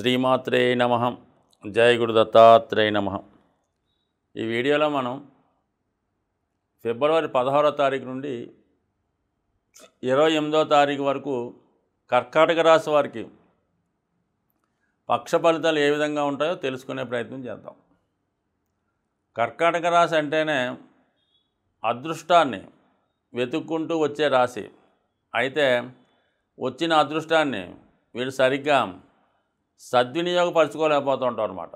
శ్రీమాత్రే నమ జయ గురు దత్తాత్రేయ నమ ఈ వీడియోలో మనం ఫిబ్రవరి పదహారో తారీఖు నుండి ఇరవై ఎనిమిదో తారీఖు వరకు కర్కాటక రాశి వారికి పక్ష ఫలితాలు ఏ విధంగా ఉంటాయో తెలుసుకునే ప్రయత్నం చేద్దాం కర్కాటక రాశి అంటేనే అదృష్టాన్ని వెతుక్కుంటూ వచ్చే రాశి అయితే వచ్చిన అదృష్టాన్ని వీడు సరిగ్గా సద్వినియోగపరచుకోలేకపోతుంటాం అనమాట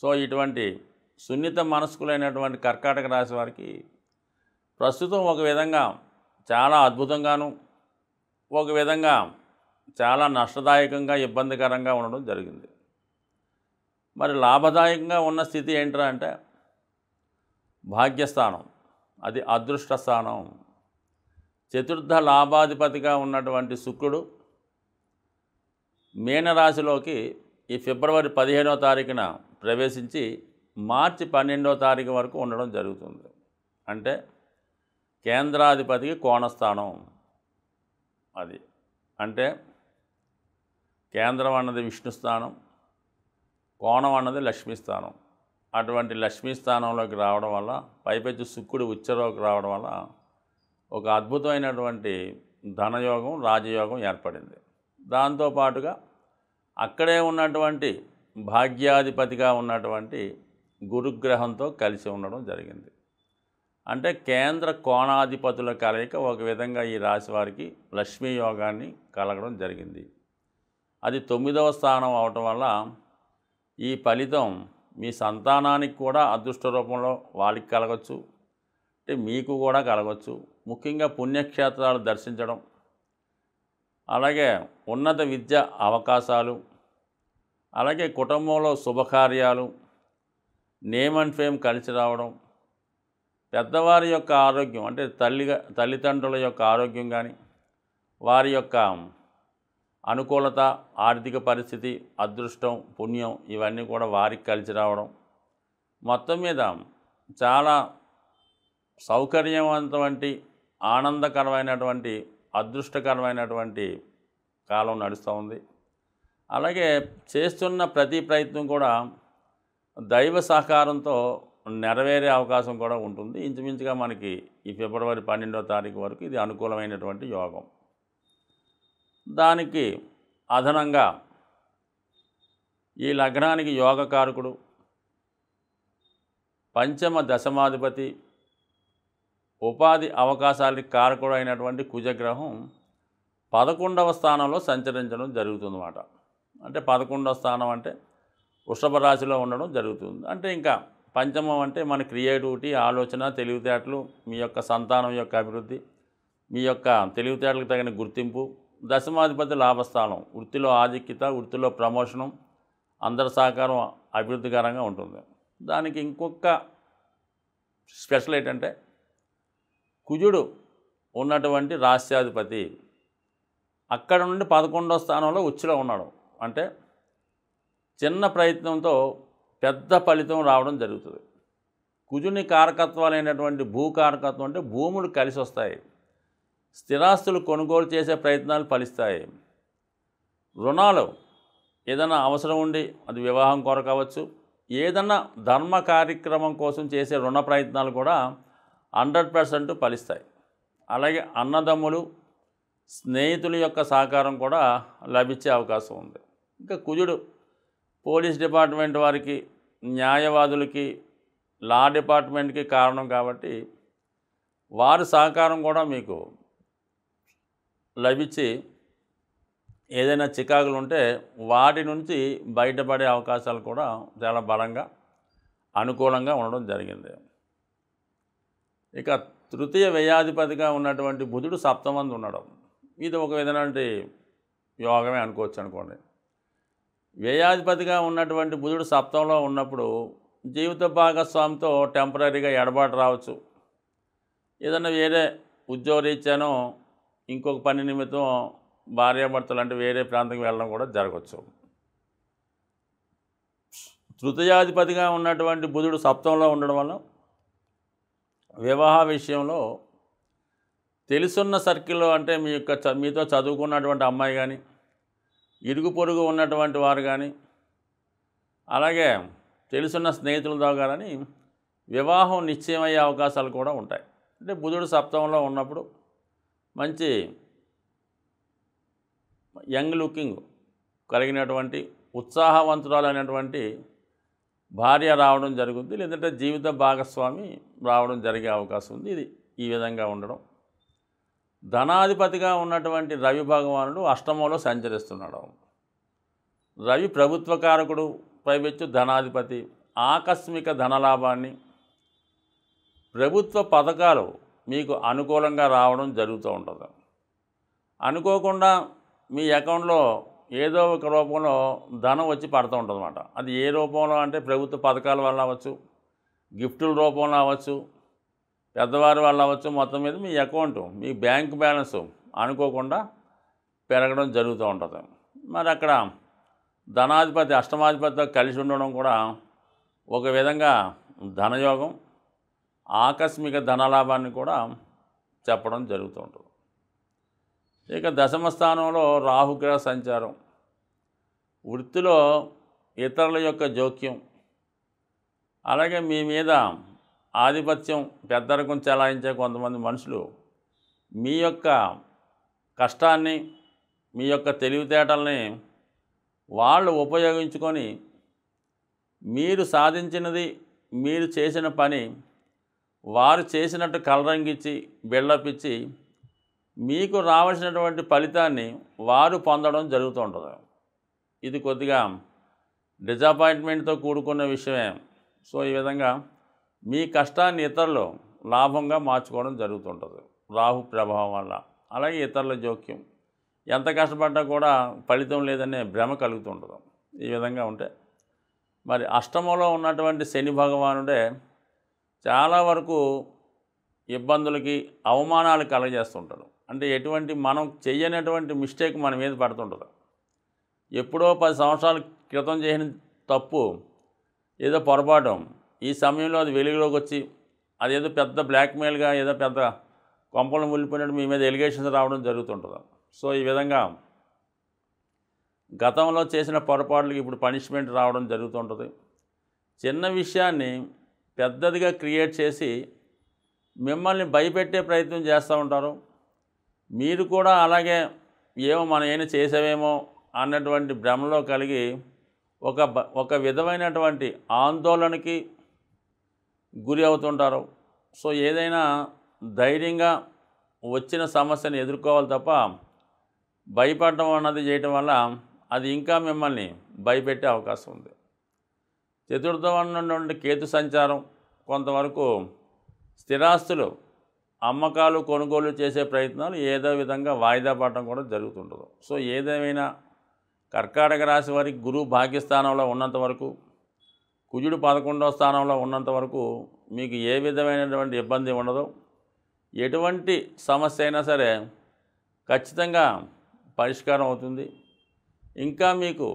సో ఇటువంటి సున్నిత మనస్కులైనటువంటి కర్కాటక రాశి వారికి ప్రస్తుతం ఒక విధంగా చాలా అద్భుతంగాను ఒక విధంగా చాలా నష్టదాయకంగా ఇబ్బందికరంగా ఉండడం జరిగింది మరి లాభదాయకంగా ఉన్న స్థితి ఏంట్రా అంటే భాగ్యస్థానం అది అదృష్ట స్థానం చతుర్థ లాభాధిపతిగా ఉన్నటువంటి శుక్రుడు మీనరాశిలోకి ఈ ఫిబ్రవరి పదిహేనో తారీఖున ప్రవేశించి మార్చి పన్నెండో తారీఖు వరకు ఉండడం జరుగుతుంది అంటే కేంద్రాధిపతికి కోణస్థానం అది అంటే కేంద్రం అన్నది విష్ణు స్థానం కోణం అన్నది లక్ష్మీస్థానం అటువంటి లక్ష్మీ స్థానంలోకి రావడం వల్ల పైపెచ్చు శుక్కుడు ఉచ్చలోకి రావడం వల్ల ఒక అద్భుతమైనటువంటి ధనయోగం రాజయోగం ఏర్పడింది దాంతోపాటుగా అక్కడే ఉన్నటువంటి భాగ్యాధిపతిగా ఉన్నటువంటి గురుగ్రహంతో కలిసి ఉండడం జరిగింది అంటే కేంద్ర కోణాధిపతుల కలయిక ఒక విధంగా ఈ రాశి వారికి లక్ష్మీ యోగాన్ని కలగడం జరిగింది అది తొమ్మిదవ స్థానం అవటం వల్ల ఈ ఫలితం మీ సంతానానికి కూడా అదృష్ట రూపంలో వాళ్ళకి కలగచ్చు అంటే మీకు కూడా కలగచ్చు ముఖ్యంగా పుణ్యక్షేత్రాలు దర్శించడం అలాగే ఉన్నత విద్య అవకాశాలు అలాగే కుటుంబంలో శుభకార్యాలు నేమ్ అండ్ ఫేమ్ కలిసి రావడం పెద్దవారి యొక్క ఆరోగ్యం అంటే తల్లి తల్లిదండ్రుల యొక్క ఆరోగ్యం కానీ వారి యొక్క అనుకూలత ఆర్థిక పరిస్థితి అదృష్టం పుణ్యం ఇవన్నీ కూడా వారికి కలిసి రావడం మొత్తం మీద చాలా సౌకర్యవంతవంటి ఆనందకరమైనటువంటి అదృష్టకరమైనటువంటి కాలం నడుస్తూ ఉంది అలాగే చేస్తున్న ప్రతి ప్రయత్నం కూడా దైవ సహకారంతో నెరవేరే అవకాశం కూడా ఉంటుంది ఇంచుమించుగా మనకి ఈ ఫిబ్రవరి పన్నెండో తారీఖు వరకు ఇది అనుకూలమైనటువంటి యోగం దానికి అదనంగా ఈ లగ్నానికి యోగకారకుడు పంచమ దశమాధిపతి ఉపాధి అవకాశాలకి కారకుడు అయినటువంటి కుజగ్రహం పదకొండవ స్థానంలో సంచరించడం జరుగుతుందన్నమాట అంటే పదకొండవ స్థానం అంటే వృషభ రాశిలో ఉండడం జరుగుతుంది అంటే ఇంకా పంచమం అంటే మన క్రియేటివిటీ ఆలోచన తెలివితేటలు మీ యొక్క సంతానం యొక్క అభివృద్ధి మీ యొక్క తెలివితేటలకు తగిన గుర్తింపు దశమాధిపతి లాభస్థానం వృత్తిలో ఆధిక్యత వృత్తిలో ప్రమోషనం అందరి సహకారం అభివృద్ధికరంగా ఉంటుంది దానికి ఇంకొక స్పెషల్ ఏంటంటే కుజుడు ఉన్నటువంటి రాష్ట్రాధిపతి అక్కడ నుండి పదకొండో స్థానంలో ఉచ్చులో ఉన్నాడు అంటే చిన్న ప్రయత్నంతో పెద్ద ఫలితం రావడం జరుగుతుంది కుజుని కారకత్వాలు అయినటువంటి భూ కారకత్వం అంటే భూములు కలిసి వస్తాయి స్థిరాస్తులు కొనుగోలు చేసే ప్రయత్నాలు ఫలిస్తాయి రుణాలు ఏదైనా అవసరం ఉండి అది వివాహం కొరకవచ్చు ఏదన్నా ధర్మ కార్యక్రమం కోసం చేసే రుణ ప్రయత్నాలు కూడా హండ్రెడ్ పర్సెంట్ ఫలిస్తాయి అలాగే అన్నదమ్ములు స్నేహితుల యొక్క సహకారం కూడా లభించే అవకాశం ఉంది ఇంకా కుజుడు పోలీస్ డిపార్ట్మెంట్ వారికి న్యాయవాదులకి లా డిపార్ట్మెంట్కి కారణం కాబట్టి వారి సహకారం కూడా మీకు లభించి ఏదైనా చికాకులు ఉంటే వాటి నుంచి బయటపడే అవకాశాలు కూడా చాలా బలంగా అనుకూలంగా ఉండడం జరిగింది ఇక తృతీయ వ్యయాధిపతిగా ఉన్నటువంటి బుధుడు సప్తమంది ఉండడం ఇది ఒక విధమైనటువంటి యోగమే అనుకోవచ్చు అనుకోండి వ్యయాధిపతిగా ఉన్నటువంటి బుధుడు సప్తంలో ఉన్నప్పుడు జీవిత భాగస్వామితో టెంపరీగా ఎడబాటు రావచ్చు ఏదన్నా వేరే ఉద్యోగరీత్యానో ఇంకొక పని నిమిత్తం భార్యాభర్తలు అంటే వేరే ప్రాంతం వెళ్ళడం కూడా జరగవచ్చు తృతీయాధిపతిగా ఉన్నటువంటి బుధుడు సప్తంలో ఉండడం వల్ల వివాహ విషయంలో తెలుసున్న సర్కిల్లో అంటే మీ యొక్క మీతో చదువుకున్నటువంటి అమ్మాయి కానీ ఇరుగు పొరుగు ఉన్నటువంటి వారు కానీ అలాగే తెలుసున్న స్నేహితులతో కానీ వివాహం నిశ్చయమయ్యే అవకాశాలు కూడా ఉంటాయి అంటే బుధుడు సప్తంలో ఉన్నప్పుడు మంచి యంగ్ లుకింగ్ కలిగినటువంటి ఉత్సాహవంతురాలు అనేటువంటి భార్య రావడం జరుగుద్ది లేదంటే జీవిత భాగస్వామి రావడం జరిగే అవకాశం ఉంది ఇది ఈ విధంగా ఉండడం ధనాధిపతిగా ఉన్నటువంటి రవి భగవానుడు అష్టమంలో సంచరిస్తున్నాడు రవి ప్రభుత్వ కారకుడు పైవెచ్చు ధనాధిపతి ఆకస్మిక ధనలాభాన్ని ప్రభుత్వ పథకాలు మీకు అనుకూలంగా రావడం జరుగుతూ ఉంటుంది అనుకోకుండా మీ అకౌంట్లో ఏదో ఒక రూపంలో ధనం వచ్చి పడుతూ ఉంటుందన్నమాట అది ఏ రూపంలో అంటే ప్రభుత్వ పథకాల వల్ల అవ్వచ్చు గిఫ్టుల రూపంలో అవ్వచ్చు పెద్దవారి వల్ల అవ్వచ్చు మొత్తం మీద మీ అకౌంట్ మీ బ్యాంక్ బ్యాలెన్స్ అనుకోకుండా పెరగడం జరుగుతూ ఉంటుంది మరి అక్కడ ధనాధిపతి అష్టమాధిపతితో కలిసి ఉండడం కూడా ఒక విధంగా ధనయోగం ఆకస్మిక ధనలాభాన్ని కూడా చెప్పడం జరుగుతూ ఉంటుంది ఇక దశమ స్థానంలో రాహుగ్రహ సంచారం వృత్తిలో ఇతరుల యొక్క జోక్యం అలాగే మీ మీద ఆధిపత్యం పెద్దరకం చెలాయించే కొంతమంది మనుషులు మీ యొక్క కష్టాన్ని మీ యొక్క తెలివితేటల్ని వాళ్ళు ఉపయోగించుకొని మీరు సాధించినది మీరు చేసిన పని వారు చేసినట్టు కలరంగిచ్చి బిల్డప్ ఇచ్చి మీకు రావాల్సినటువంటి ఫలితాన్ని వారు పొందడం ఉంటుంది ఇది కొద్దిగా డిజపాయింట్మెంట్తో కూడుకున్న విషయమే సో ఈ విధంగా మీ కష్టాన్ని ఇతరులు లాభంగా మార్చుకోవడం జరుగుతుంటుంది రాహు ప్రభావం వల్ల అలాగే ఇతరుల జోక్యం ఎంత కష్టపడ్డా కూడా ఫలితం లేదనే భ్రమ కలుగుతుంటుంది ఈ విధంగా ఉంటే మరి అష్టమంలో ఉన్నటువంటి శని భగవానుడే చాలా వరకు ఇబ్బందులకి అవమానాలు కలగజేస్తుంటాడు అంటే ఎటువంటి మనం చేయనటువంటి మిస్టేక్ మన మీద పడుతుంటుంది ఎప్పుడో పది సంవత్సరాల క్రితం చేసిన తప్పు ఏదో పొరపాటు ఈ సమయంలో అది వెలుగులోకి వచ్చి అదేదో పెద్ద బ్లాక్మెయిల్గా ఏదో పెద్ద కొంపలు ములిపోయినట్టు మీ మీద ఎలిగేషన్స్ రావడం జరుగుతుంటుంది సో ఈ విధంగా గతంలో చేసిన పొరపాట్లకి ఇప్పుడు పనిష్మెంట్ రావడం జరుగుతుంటుంది చిన్న విషయాన్ని పెద్దదిగా క్రియేట్ చేసి మిమ్మల్ని భయపెట్టే ప్రయత్నం చేస్తూ ఉంటారు మీరు కూడా అలాగే ఏమో మనం ఏమైనా చేసావేమో అన్నటువంటి భ్రమలో కలిగి ఒక ఒక విధమైనటువంటి ఆందోళనకి గురి అవుతుంటారు సో ఏదైనా ధైర్యంగా వచ్చిన సమస్యను ఎదుర్కోవాలి తప్ప భయపడటం అన్నది చేయటం వల్ల అది ఇంకా మిమ్మల్ని భయపెట్టే అవకాశం ఉంది చతుర్థం అన్నటువంటి కేతు సంచారం కొంతవరకు స్థిరాస్తులు అమ్మకాలు కొనుగోలు చేసే ప్రయత్నాలు ఏదో విధంగా వాయిదా పడటం కూడా జరుగుతుండదు సో ఏదేమైనా కర్కాటక రాశి వారికి గురువు భాగ్యస్థానంలో ఉన్నంత వరకు కుజుడు పదకొండవ స్థానంలో ఉన్నంత వరకు మీకు ఏ విధమైనటువంటి ఇబ్బంది ఉండదు ఎటువంటి సమస్య అయినా సరే ఖచ్చితంగా పరిష్కారం అవుతుంది ఇంకా మీకు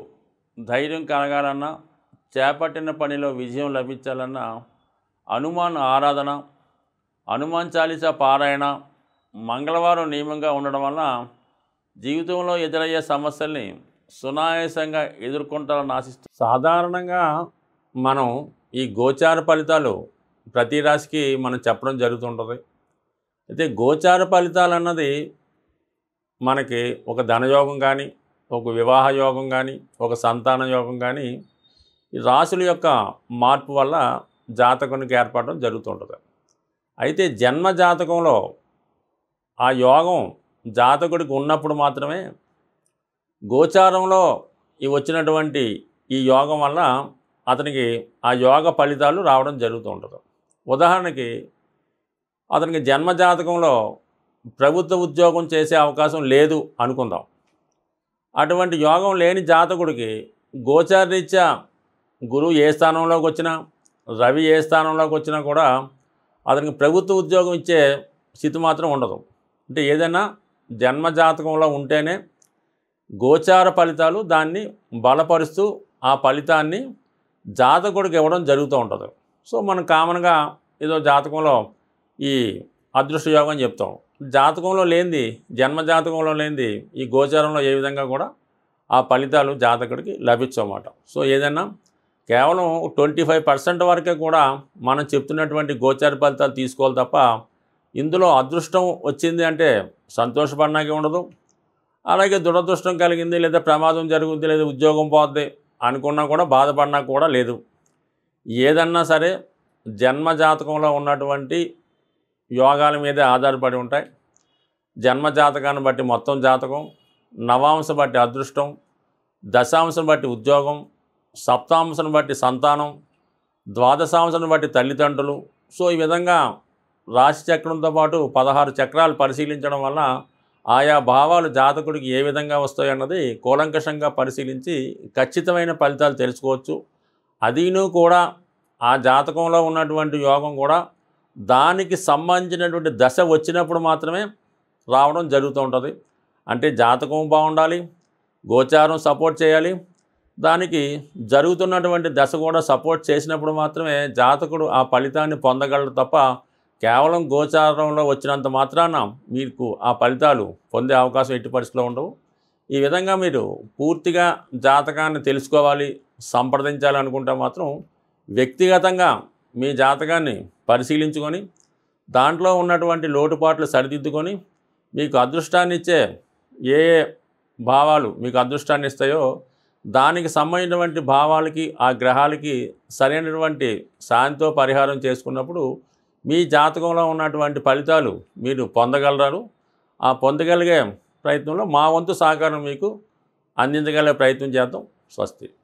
ధైర్యం కలగాలన్నా చేపట్టిన పనిలో విజయం లభించాలన్నా హనుమాన్ ఆరాధన హనుమాన్ చాలీస పారాయణ మంగళవారం నియమంగా ఉండడం వలన జీవితంలో ఎదురయ్యే సమస్యల్ని సునాయాసంగా ఎదుర్కొంటారని ఆశిస్తూ సాధారణంగా మనం ఈ గోచార ఫలితాలు ప్రతి రాశికి మనం చెప్పడం జరుగుతుంటుంది అయితే గోచార ఫలితాలు అన్నది మనకి ఒక ధనయోగం కానీ ఒక వివాహ యోగం కానీ ఒక సంతాన యోగం కానీ ఈ రాశుల యొక్క మార్పు వల్ల జాతకునికి ఏర్పడడం జరుగుతుంటుంది అయితే జన్మ జాతకంలో ఆ యోగం జాతకుడికి ఉన్నప్పుడు మాత్రమే గోచారంలో ఈ వచ్చినటువంటి ఈ యోగం వల్ల అతనికి ఆ యోగ ఫలితాలు రావడం జరుగుతూ ఉంటుంది ఉదాహరణకి అతనికి జన్మ జాతకంలో ప్రభుత్వ ఉద్యోగం చేసే అవకాశం లేదు అనుకుందాం అటువంటి యోగం లేని జాతకుడికి గోచారరీత్యా గురువు ఏ స్థానంలోకి వచ్చినా రవి ఏ స్థానంలోకి వచ్చినా కూడా అతనికి ప్రభుత్వ ఉద్యోగం ఇచ్చే స్థితి మాత్రం ఉండదు అంటే ఏదైనా జన్మజాతకంలో ఉంటేనే గోచార ఫలితాలు దాన్ని బలపరుస్తూ ఆ ఫలితాన్ని జాతకుడికి ఇవ్వడం జరుగుతూ ఉంటుంది సో మనం కామన్గా ఏదో జాతకంలో ఈ అదృష్ట యోగం అని చెప్తాం జాతకంలో లేనిది జన్మజాతకంలో లేనిది ఈ గోచారంలో ఏ విధంగా కూడా ఆ ఫలితాలు జాతకుడికి లభించమాట సో ఏదైనా కేవలం ట్వంటీ ఫైవ్ పర్సెంట్ వరకే కూడా మనం చెప్తున్నటువంటి గోచార ఫలితాలు తీసుకోవాలి తప్ప ఇందులో అదృష్టం వచ్చింది అంటే సంతోషపడినాకే ఉండదు అలాగే దురదృష్టం కలిగింది లేదా ప్రమాదం జరుగుద్ది లేదా ఉద్యోగం పోద్ది అనుకున్నా కూడా బాధపడినా కూడా లేదు ఏదన్నా సరే జన్మ జాతకంలో ఉన్నటువంటి యోగాల మీదే ఆధారపడి ఉంటాయి జన్మ జాతకాన్ని బట్టి మొత్తం జాతకం నవాంశం బట్టి అదృష్టం దశాంశం బట్టి ఉద్యోగం సప్తాంశం బట్టి సంతానం ద్వాదశాంశం బట్టి తల్లిదండ్రులు సో ఈ విధంగా రాశి చక్రంతో పాటు పదహారు చక్రాలు పరిశీలించడం వల్ల ఆయా భావాలు జాతకుడికి ఏ విధంగా వస్తాయి అన్నది కూలంకషంగా పరిశీలించి ఖచ్చితమైన ఫలితాలు తెలుసుకోవచ్చు అదీను కూడా ఆ జాతకంలో ఉన్నటువంటి యోగం కూడా దానికి సంబంధించినటువంటి దశ వచ్చినప్పుడు మాత్రమే రావడం జరుగుతూ ఉంటుంది అంటే జాతకం బాగుండాలి గోచారం సపోర్ట్ చేయాలి దానికి జరుగుతున్నటువంటి దశ కూడా సపోర్ట్ చేసినప్పుడు మాత్రమే జాతకుడు ఆ ఫలితాన్ని పొందగలడు తప్ప కేవలం గోచారంలో వచ్చినంత మాత్రాన మీకు ఆ ఫలితాలు పొందే అవకాశం ఎట్టి పరిస్థితిలో ఉండవు ఈ విధంగా మీరు పూర్తిగా జాతకాన్ని తెలుసుకోవాలి సంప్రదించాలి అనుకుంటే మాత్రం వ్యక్తిగతంగా మీ జాతకాన్ని పరిశీలించుకొని దాంట్లో ఉన్నటువంటి లోటుపాట్లు సరిదిద్దుకొని మీకు అదృష్టాన్ని ఇచ్చే ఏ భావాలు మీకు అదృష్టాన్ని ఇస్తాయో దానికి సంబంధించినటువంటి భావాలకి ఆ గ్రహాలకి సరైనటువంటి శాంతితో పరిహారం చేసుకున్నప్పుడు మీ జాతకంలో ఉన్నటువంటి ఫలితాలు మీరు పొందగలరు ఆ పొందగలిగే ప్రయత్నంలో మా వంతు సహకారం మీకు అందించగలిగే ప్రయత్నం చేద్దాం స్వస్తి